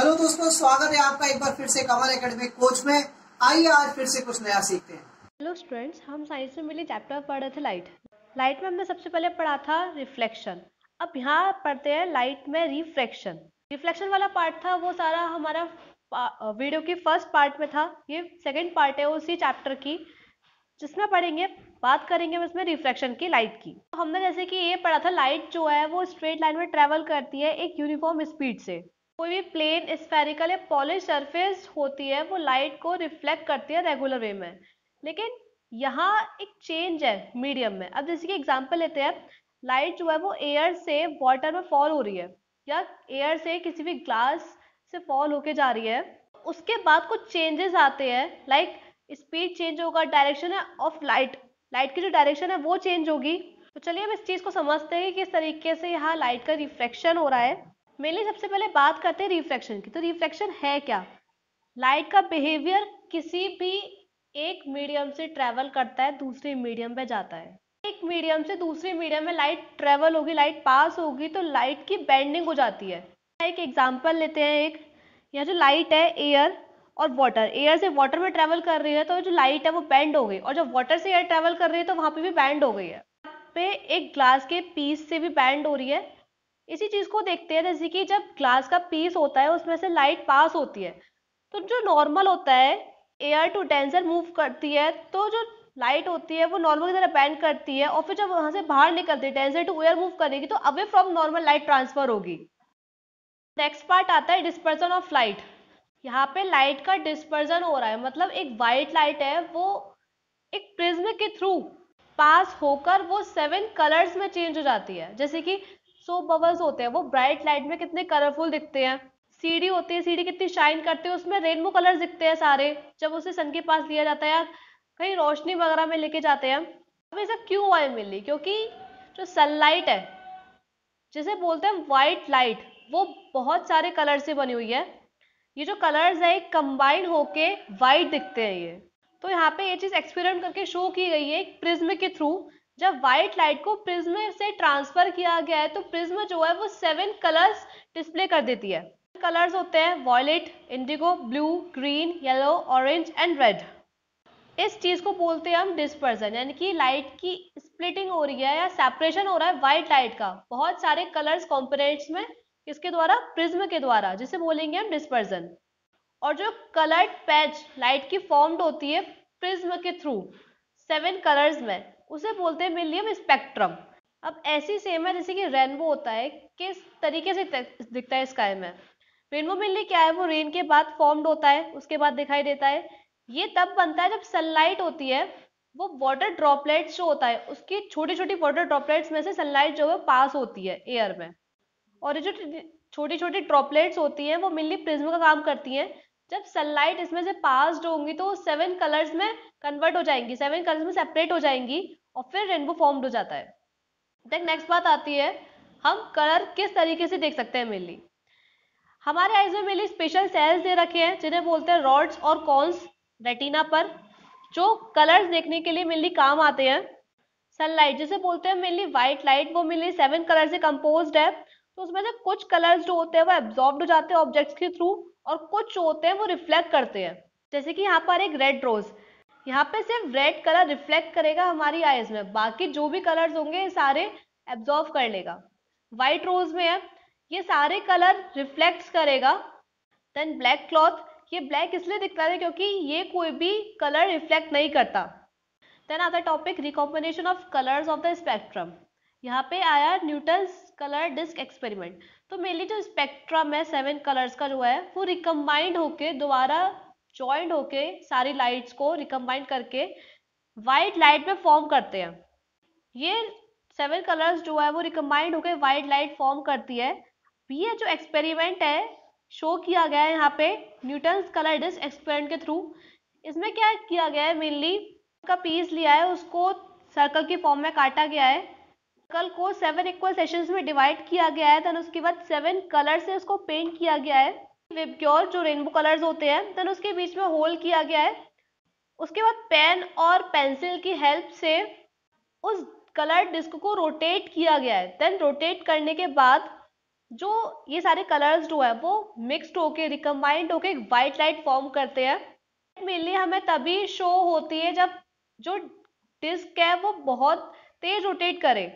hello दोस्तों स्वागत है आपका एक बार फिर से कमल एकेडमी कोच में आइए आज फिर से कुछ नया सीखते हैं हेलो स्टूडेंट्स हम साइंस में मिले चैप्टर पढ़ रहे थे लाइट लाइट में हमने सबसे पहले पढ़ा था रिफ्लेक्शन अब यहाँ पढ़ते हैं लाइट में रिफ्लेक्शन रिफ्लेक्शन वाला पार्ट था वो सारा हमारा वीडियो की फर्स्ट पार्ट में था ये सेकंड पार्ट है उसी चैप्टर की जिसमें पढ़ेंगे बात करेंगे इसमें रिफ्लेक्शन की लाइट की तो हमने जैसे कि ये पढ़ा था लाइट जो है वो स्ट्रेट लाइन में ट्रेवल करती है एक यूनिफॉर्म स्पीड से कोई भी प्लेन स्पेरिकल या पॉलिश सरफेस होती है वो लाइट को रिफ्लेक्ट करती है रेगुलर वे में लेकिन यहाँ एक चेंज है मीडियम में अब जैसे कि एग्जाम्पल लेते हैं लाइट जो है वो एयर से वाटर में फॉल हो रही है या एयर से किसी भी ग्लास से फॉल होके जा रही है उसके बाद कुछ चेंजेस आते हैं लाइक स्पीड चेंज होगा डायरेक्शन है ऑफ लाइट लाइट की जो डायरेक्शन है वो चेंज होगी तो चलिए हम इस चीज़ को समझते हैं कि किस तरीके से यहाँ लाइट का रिफ्लेक्शन हो रहा है मेनली सबसे पहले बात करते हैं रिफ्रैक्शन की तो रिफ्रैक्शन है क्या लाइट का बिहेवियर किसी भी एक मीडियम से ट्रेवल करता है दूसरे मीडियम पे जाता है एक मीडियम से दूसरे मीडियम में लाइट ट्रेवल होगी लाइट पास होगी तो लाइट की बैंडिंग हो जाती है एक एग्जाम्पल लेते हैं एक यहाँ जो लाइट है एयर और वाटर एयर से वाटर में ट्रेवल कर रही है तो जो लाइट है वो बैंड हो गई और जब वाटर से एयर ट्रेवल कर रही है तो वहाँ पे भी बैंड हो गई है पे एक ग्लास के पीस से भी बैंड हो रही है इसी चीज को देखते हैं जैसे कि जब ग्लास का पीस होता है उसमें से लाइट पास होती है तो जो नॉर्मल होता है एयर टू डेंसर मूव करती है तो जो लाइट होती है वो नॉर्मल की तरह बैंड करती है और फिर जब वहां से बाहर निकलती है डेंसर टू एयर मूव करेगी तो away from normal light transfer होगी नेक्स्ट पार्ट आता है डिस्पर्सन ऑफ लाइट यहाँ पे लाइट का डिस्पर्जन हो रहा है मतलब एक वाइट लाइट है वो एक प्रिज्म के थ्रू पास होकर वो सेवन कलर्स में चेंज हो जाती है जैसे कि जो बबल्स होते हैं वो ब्राइट लाइट में कितने कलरफुल दिखते हैं सीढ़ी होती है सीढ़ी कितनी शाइन करती है उसमें रेनबो कलर दिखते हैं सारे जब उसे सन के पास लिया जाता है या कहीं रोशनी वगैरह में लेके जाते हैं अब ऐसा क्यों हुआ है मिली क्योंकि जो सनलाइट है जिसे बोलते हैं वाइट लाइट वो बहुत सारे कलर से बनी हुई है ये जो कलर्स है कंबाइन होके वाइट दिखते हैं ये तो यहाँ पे ये चीज़ एक्सपेरिमेंट करके शो की गई है एक प्रिज्म के थ्रू जब व्हाइट लाइट को प्रिज्म से ट्रांसफर किया गया है तो प्रिज्म जो है वो सेवन कलर्स डिस्प्ले कर देती है कलर्स होते हैं violet indigo blue green yellow orange and red इस चीज को बोलते हैं हम डिस्पर्जन यानी कि लाइट की स्प्लिटिंग हो रही है या सेपरेशन हो रहा है व्हाइट लाइट का बहुत सारे कलर्स कॉम्पोनेट्स में किसके द्वारा प्रिज्म के द्वारा जिसे बोलेंगे हम डिस्पर्जन और जो कलर्ड पैच लाइट की फॉर्म्ड होती है प्रिज्म के थ्रू सेवन कलर्स में उसे बोलते हैं मिलियम स्पेक्ट्रम अब ऐसी सेम है जैसे कि रेनबो होता है किस तरीके से दिखता है स्काई में रेनबो मेनली क्या है वो रेन के बाद फॉर्म्ड होता है उसके बाद दिखाई देता है ये तब बनता है जब सनलाइट होती है वो वाटर ड्रॉपलेट्स जो होता है उसकी छोटी छोटी वाटर ड्रॉपलेट्स में से सनलाइट जो है पास होती है एयर में और ये जो छोटी छोटी ड्रॉपलेट्स होती हैं वो मेनली प्रिज्म का काम करती हैं जब सनलाइट इसमें से पास होंगी तो सेवन कलर्स में कन्वर्ट हो जाएंगी सेवन कलर्स में सेपरेट हो जाएंगी और फिर रेनबो फॉर्म्ड हो जाता है देख नेक्स्ट बात आती है हम कलर किस तरीके से देख सकते हैं मेनली हमारे आइज में मेनली स्पेशल सेल्स दे रखे हैं जिन्हें बोलते हैं रॉड्स और कॉन्स रेटिना पर जो कलर्स देखने के लिए मेनली काम आते हैं सनलाइट जिसे बोलते हैं मेनली व्हाइट लाइट वो मेनली सेवन कलर से कंपोज्ड है तो उसमें से कुछ कलर्स जो होते हैं वो एब्जॉर्ब हो जाते हैं ऑब्जेक्ट्स के थ्रू और कुछ जो होते हैं वो रिफ्लेक्ट करते हैं जैसे कि यहाँ पर एक रेड रोज यहाँ पे सिर्फ रेड कलर रिफ्लेक्ट करेगा हमारी आईज में बाकी जो भी कलर्स होंगे सारे एब्जॉर्व कर लेगा व्हाइट रोज में है ये सारे कलर रिफ्लेक्ट करेगा देन ब्लैक क्लॉथ ये ब्लैक इसलिए दिखता है क्योंकि ये कोई भी कलर रिफ्लेक्ट नहीं करता देन आता topic recombination of colours of the spectrum यहाँ पे आया न्यूटन्स कलर डिस्क एक्सपेरिमेंट तो मेनली जो स्पेक्ट्रा में सेवन कलर्स का जो है वो रिकम्बाइंड होके दोबारा ज्वाइंट होके सारी लाइट्स को रिकम्बाइंड करके वाइट लाइट में फॉर्म करते हैं ये सेवन कलर्स जो है वो रिकम्बाइंड होके वाइट लाइट फॉर्म करती है ये जो एक्सपेरिमेंट है शो किया गया है यहाँ पे न्यूटन्स कलर डिस्क एक्सपेरिमेंट के थ्रू इसमें क्या किया गया है मेनली का पीस लिया है उसको सर्कल के फॉर्म में काटा गया है सर्कल को सेवन इक्वल सेशन में डिवाइड किया गया है देन उसके बाद सेवन कलर से उसको पेंट किया गया है वेबक्योर जो रेनबो कलर्स होते हैं देन उसके बीच में होल किया गया है उसके बाद पेन और पेंसिल की हेल्प से उस कलर डिस्क को रोटेट किया गया है देन रोटेट करने के बाद जो ये सारे कलर्स जो है वो मिक्सड होके रिकम्बाइंड होके एक वाइट लाइट फॉर्म करते हैं मेनली हमें तभी शो होती है जब जो डिस्क है वो बहुत तेज रोटेट करे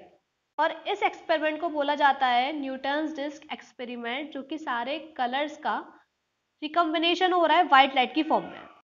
और इस एक्सपेरिमेंट को बोला जाता है न्यूटन्स डिस्क एक्सपेरिमेंट जो कि सारे कलर्स का रिकम्बिनेशन हो रहा है वाइट लाइट की फॉर्म में